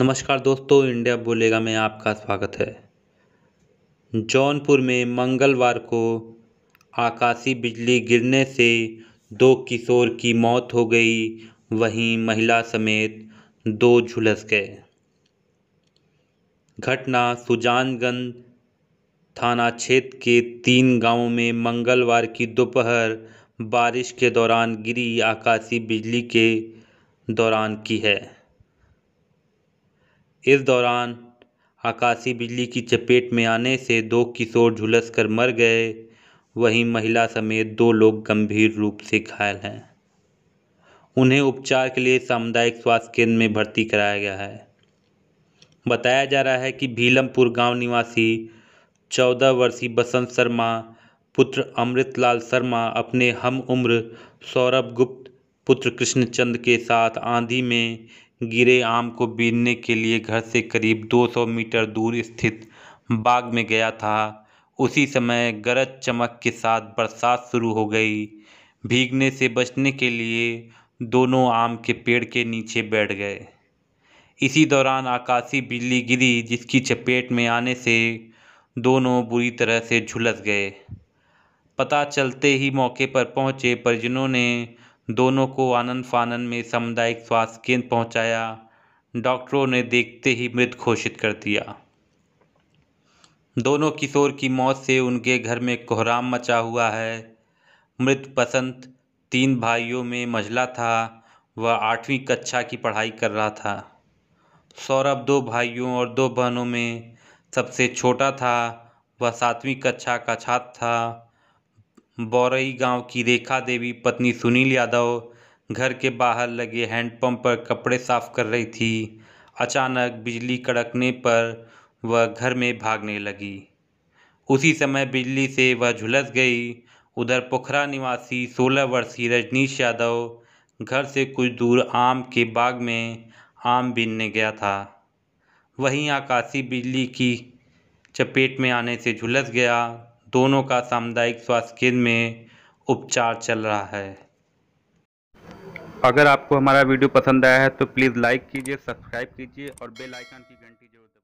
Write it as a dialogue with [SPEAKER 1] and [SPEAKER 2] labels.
[SPEAKER 1] नमस्कार दोस्तों इंडिया बोलेगा में आपका स्वागत है जौनपुर में मंगलवार को आकाशीय बिजली गिरने से दो किशोर की मौत हो गई वहीं महिला समेत दो झुलस गए घटना सुजानगंज थाना क्षेत्र के तीन गांवों में मंगलवार की दोपहर बारिश के दौरान गिरी आकाशीय बिजली के दौरान की है इस दौरान आकाशीय बिजली की चपेट में आने से दो किशोर झुलस कर मर गए वहीं महिला समेत दो लोग गंभीर रूप से घायल हैं उन्हें उपचार के लिए सामुदायिक स्वास्थ्य केंद्र में भर्ती कराया गया है बताया जा रहा है कि भीलमपुर गांव निवासी चौदह वर्षीय बसंत शर्मा पुत्र अमृतलाल शर्मा अपने हम उम्र सौरभ गुप्त पुत्र कृष्णचंद के साथ आंधी में गिरे आम को बीनने के लिए घर से करीब 200 मीटर दूर स्थित बाग में गया था उसी समय गरज चमक के साथ बरसात शुरू हो गई भीगने से बचने के लिए दोनों आम के पेड़ के नीचे बैठ गए इसी दौरान आकाशीय बिजली गिरी जिसकी चपेट में आने से दोनों बुरी तरह से झुलस गए पता चलते ही मौके पर पहुंचे परिजनों ने दोनों को आनंद फानन में सामुदायिक स्वास्थ्य केंद्र पहुंचाया डॉक्टरों ने देखते ही मृत घोषित कर दिया दोनों किशोर की मौत से उनके घर में कोहराम मचा हुआ है मृत बसंत तीन भाइयों में मझला था वह आठवीं कक्षा की पढ़ाई कर रहा था सौरभ दो भाइयों और दो बहनों में सबसे छोटा था वह सातवीं कक्षा का छात्र था बौरई गांव की रेखा देवी पत्नी सुनील यादव घर के बाहर लगे हैंडपंप पर कपड़े साफ कर रही थी अचानक बिजली कड़कने पर वह घर में भागने लगी उसी समय बिजली से वह झुलस गई उधर पोखरा निवासी 16 वर्षीय रजनीश यादव घर से कुछ दूर आम के बाग में आम बीनने गया था वहीं आकाशीय बिजली की चपेट में आने से झुलस गया दोनों का सामुदायिक स्वास्थ्य केंद्र में उपचार चल रहा है अगर आपको हमारा वीडियो पसंद आया है तो प्लीज़ लाइक कीजिए सब्सक्राइब कीजिए और बेल आइकन की घंटी जरूर